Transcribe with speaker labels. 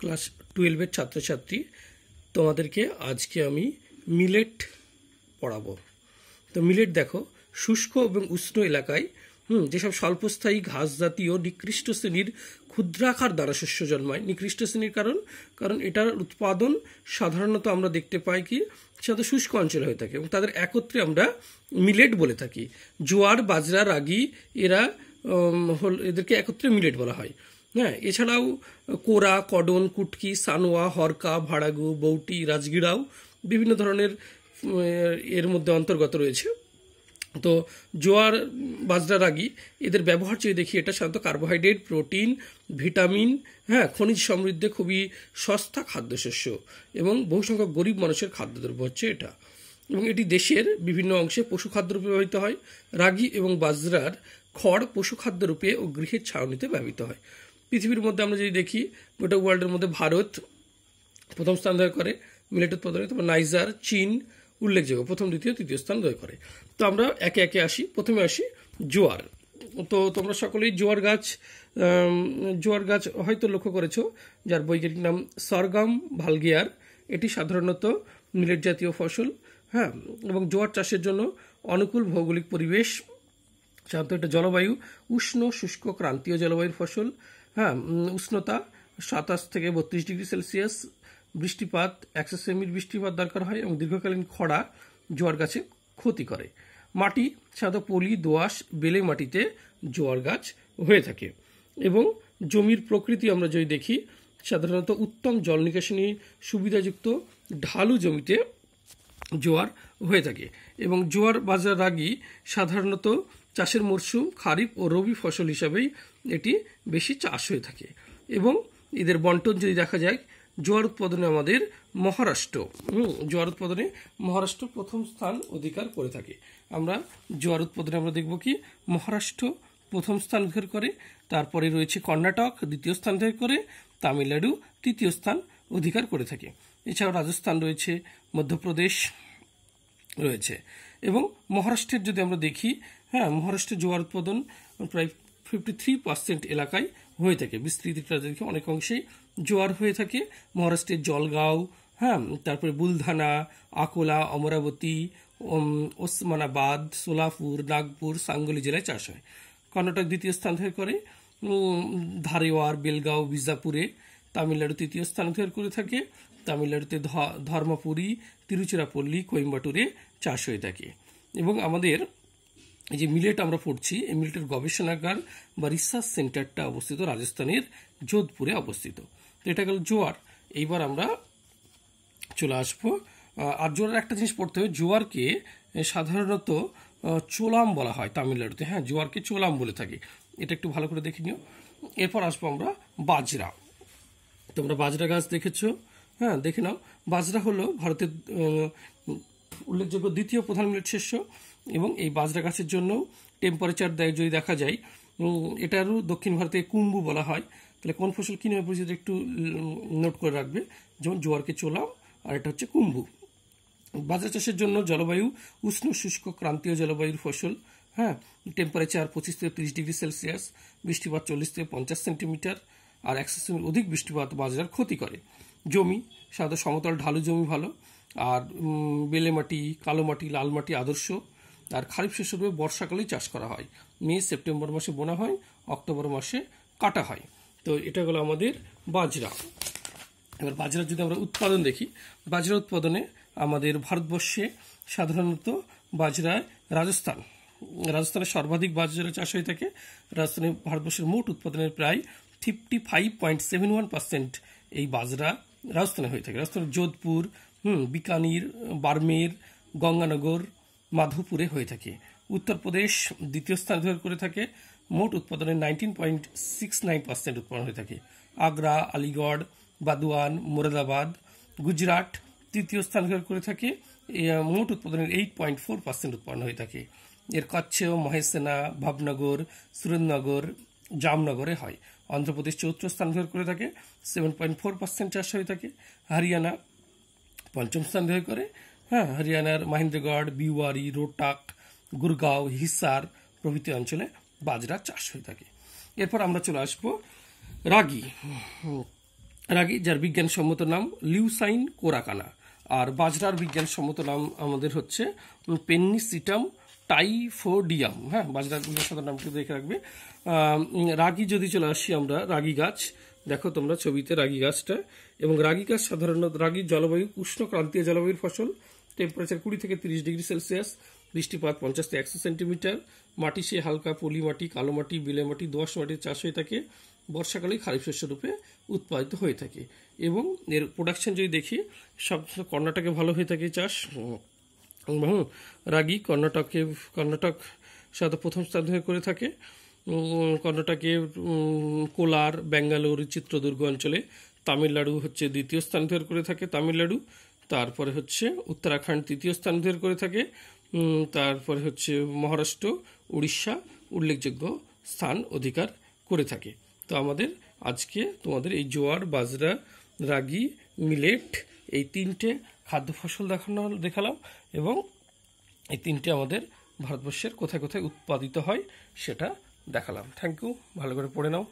Speaker 1: class টুয়েলভের ছাত্রছাত্রী তোমাদেরকে আজকে আমি মিলেট পড়াবো তো মিলেট দেখো শুষ্ক এবং উষ্ণ এলাকায় হুম যেসব স্বল্পস্থায়ী ঘাস জাতীয় নিকৃষ্ট শ্রেণীর ক্ষুদ্রাকার দ্বারা শস্য জন্মায় নিকৃষ্ট শ্রেণীর কারণ কারণ এটার উৎপাদন সাধারণত আমরা দেখতে পাই কি সাধারণত শুষ্ক অঞ্চলে হয়ে থাকে এবং তাদের একত্রে আমরা মিলেট বলে থাকি জোয়ার বাজরা রাগি এরা হল এদেরকে একত্রে মিলেট বলা হয় হ্যাঁ এছাড়াও কোরা কডন কুটকি সানোয়া হরকা ভাড়াগু বৌটি রাজগিরাও বিভিন্ন ধরনের এর মধ্যে অন্তর্গত রয়েছে তো জোয়ার বাজরা রাগি এদের ব্যবহার চেয়ে দেখি এটা সাধারণত কার্বোহাইড্রেট প্রোটিন ভিটামিন হ্যাঁ খনিজ সমৃদ্ধে খুবই সস্তা খাদ্যশস্য এবং বহু সংখ্যক গরিব মানুষের খাদ্যদ্রব্য হচ্ছে এটা এবং এটি দেশের বিভিন্ন অংশে পশুখাদ্যরূপে ব্যবহৃত হয় রাগি এবং বাজরার খড় পশুখাদ্যরূপে ও গৃহের ছাউনিতে ব্যবহৃত হয় পৃথিবীর মধ্যে আমরা যদি দেখি গোটা ওয়ার্ল্ডের মধ্যে ভারত প্রথম স্থান দয় করে মিলেট উৎপাদনে তারপর নাইজার চীন উল্লেখযোগ্য প্রথম দ্বিতীয় তৃতীয় স্থান দয় করে তো আমরা একে একে আসি প্রথমে আসি জোয়ার তো তোমরা সকলেই জোয়ার গাছ জোয়ার গাছ হয়তো লক্ষ্য করেছো যার বৈজ্ঞানিক নাম সরগম ভালগিয়ার এটি সাধারণত মিলেট জাতীয় ফসল হ্যাঁ এবং জোয়ার চাষের জন্য অনুকূল ভৌগোলিক পরিবেশ সাধারণত এটা জলবায়ু উষ্ণ শুষ্ক ক্রান্তীয় জলবায়ুর ফসল হ্যাঁ উষ্ণতা সাতাশ থেকে বত্রিশ ডিগ্রি সেলসিয়াস বৃষ্টিপাত একশো সেমির বৃষ্টিপাত দরকার হয় এবং দীর্ঘকালীন খরা জোয়ার গাছে ক্ষতি করে মাটি সাধারণত পলি দোয়াশ বেলে মাটিতে জোয়ার গাছ হয়ে থাকে এবং জমির প্রকৃতি আমরা যদি দেখি সাধারণত উত্তম জল নিকাশনী সুবিধাযুক্ত ঢালু জমিতে জোয়ার হয়ে থাকে এবং জোয়ার বাজার রাগি সাধারণত চাষের মরশুম খারিফ ও রবি ফসল হিসাবেই এটি বেশি চাষ হয়ে থাকে এবং এদের বন্টন যদি দেখা যায় জোয়ার উৎপাদনে আমাদের মহারাষ্ট্র জোয়ার উৎপাদনে মহারাষ্ট্র প্রথম স্থান অধিকার করে থাকে আমরা জোয়ার উৎপাদনে আমরা দেখব কি মহারাষ্ট্র প্রথম স্থান অধিকার করে তারপরে রয়েছে কর্ণাটক দ্বিতীয় স্থান অধিকার করে তামিলনাড়ু তৃতীয় স্থান অধিকার করে থাকে এছাড়াও রাজস্থান রয়েছে মধ্যপ্রদেশ রয়েছে এবং মহারাষ্ট্রের যদি আমরা দেখি হ্যাঁ মহারাষ্ট্রে জোয়ার উৎপাদন প্রায় ফিফটি থ্রি পার্সেন্ট এলাকায় হয়ে থাকে বিস্তৃতিটা দেখি অনেক অংশেই জোয়ার হয়ে থাকে মহারাষ্ট্রের জলগাঁও হ্যাঁ তারপরে বুলধানা আকোলা অমরাবতী ওসমানাবাদ সোলাপুর নাগপুর সাঙ্গলি জেলায় চাষ হয় কর্ণাটক দ্বিতীয় স্থান ধরে করে ধারেওয়ার বেলগাঁও বিজাপুরে তামিলনাড়ু তৃতীয় স্থান ধরে করে থাকে তামিলনাড়ুতে ধর্মপুরী তিরুচিরাপল্লী কোয়েম্বাটুরে চাষ হয়ে থাকে এবং আমাদের এই যে মিলেট আমরা পড়ছি এই মিলেটের গবেষণাগার বা রিসার্চ সেন্টারটা অবস্থিত রাজস্থানের যোধপুরে অবস্থিত তো এটা গেল জোয়ার এইবার আমরা চলে আসবো আর জোয়ারের একটা জিনিস পড়তে হবে জোয়ারকে সাধারণত চোলাম বলা হয় তামিলনাড়ুতে হ্যাঁ জোয়ারকে চোলাম বলে থাকে এটা একটু ভালো করে দেখে নিও এরপর আসবো আমরা বাজরা তোমরা বাজরা গাছ দেখেছো হ্যাঁ দেখে নাও বাজরা হলো ভারতের উল্লেখযোগ্য দ্বিতীয় প্রধান মিলেট শস্য এবং এই বাজরা গাছের জন্য টেম্পারেচার দেয় যদি দেখা যায় এটারও দক্ষিণ ভারতে কুম্বু বলা হয় তাহলে কোন ফসল কী নামে পরিচিত একটু নোট করে রাখবে যেমন জোয়ারকে চোলা আর এটা হচ্ছে কুম্বু বাজরা চাষের জন্য জলবায়ু উষ্ণ শুষ্ক ক্রান্তীয় জলবায়ুর ফসল হ্যাঁ টেম্পারেচার পঁচিশ থেকে তিরিশ ডিগ্রি সেলসিয়াস বৃষ্টিপাত চল্লিশ থেকে পঞ্চাশ সেন্টিমিটার আর একশো সেন্টিমিটার অধিক বৃষ্টিপাত বাজরার ক্ষতি করে জমি সাধারণত সমতল ঢালু জমি ভালো আর বেলে মাটি কালো মাটি লাল মাটি আদর্শ আর খারিফ শস্য রূপে বর্ষাকালেই চাষ করা হয় মে সেপ্টেম্বর মাসে বোনা হয় অক্টোবর মাসে কাটা হয় তো এটা হলো আমাদের বাজরা এবার বাজরা যদি আমরা উৎপাদন দেখি বাজরা উৎপাদনে আমাদের ভারতবর্ষে সাধারণত বাজরায় রাজস্থান রাজস্থানে সর্বাধিক বাজরা চাষ হয়ে থাকে রাজস্থানে ভারতবর্ষের মোট উৎপাদনের প্রায় fifty five point seven one percent এই বাজরা রাজস্থানে হয়ে থাকে রাজস্থানের যোধপুর হুম বিকানির বারমের গঙ্গানগর মাধুপুরে হয়ে থাকে উত্তরপ্রদেশ দ্বিতীয় স্থান অধিকার করে থাকে মোট উৎপাদনের nineteen point six nine percent উৎপাদন হয়ে থাকে আগ্রা আলিগড় বাদুয়ান মোরাদাবাদ গুজরাট তৃতীয় স্থান অধিকার করে থাকে মোট উৎপাদনের এইট পয়েন্ট ফোর পার্সেন্ট উৎপন্ন হয়ে থাকে এর কচ্ছেও মহেসেনা ভাবনগর সুরেন্দ্রনগর জামনগরে হয় অন্ধ্রপ্রদেশ চৌত্র স্থান অধিকার করে থাকে সেভেন পয়েন্ট ফোর পার্সেন্ট চাষ হয়ে থাকে হরিয়ানা পঞ্চম স্থান ধরে করে হ্যাঁ হরিয়ানার মহেন্দ্রগড় বিওয়ারি রোটাক গুরগাঁও হিসার প্রভৃতি অঞ্চলে বাজরা চাষ হয়ে থাকে এরপর আমরা চলে আসব রাগি রাগি যার বিজ্ঞানসম্মত নাম লিউসাইন কোরাকানা আর বাজরার বিজ্ঞানসম্মত নাম আমাদের হচ্ছে পেন্নিসিটাম টাইফোডিয়াম হ্যাঁ বাজরার বিজ্ঞানসম্মত নাম কিন্তু দেখে রাখবে রাগি যদি চলে আসি আমরা রাগি গাছ দেখো তোমরা ছবিতে রাগি গাছটা এবং রাগি গাছ সাধারণত রাগির জলবায়ু উষ্ণ ক্রান্তীয় জলবায়ুর ফসল টেম্পারেচার কুড়ি থেকে তিরিশ ডিগ্রি সেলসিয়াস বৃষ্টিপাত পঞ্চাশ থেকে একশো সেন্টিমিটার মাটি সে হালকা পলি মাটি কালো মাটি বিলে মাটি দোয়াশ মাটির চাষ হয়ে থাকে বর্ষাকালে খারিফ শস্য রূপে উৎপাদিত হয়ে থাকে এবং এর প্রোডাকশন যদি দেখি সব কর্ণাটকে ভালো হয়ে থাকে চাষ রাগি কর্ণাটকে কর্ণাটক সাধারণত প্রথম স্থান হয়ে করে থাকে কর্ণাটকে কোলার বেঙ্গালুরু চিত্রদুর্গ অঞ্চলে তামিলনাড়ু হচ্ছে দ্বিতীয় স্থান অধিকার করে থাকে তামিলনাড়ু তারপরে হচ্ছে উত্তরাখণ্ড তৃতীয় স্থান অধিকার করে থাকে তারপরে হচ্ছে মহারাষ্ট্র উড়িষ্যা উল্লেখযোগ্য স্থান অধিকার করে থাকে তো আমাদের আজকে তোমাদের এই জোয়ার বাজরা রাগি মিলেট এই তিনটে খাদ্য ফসল দেখানো দেখালাম এবং এই তিনটে আমাদের ভারতবর্ষের কোথায় কোথায় উৎপাদিত হয় সেটা দেখালাম থ্যাংক ইউ ভালো করে পড়ে নাও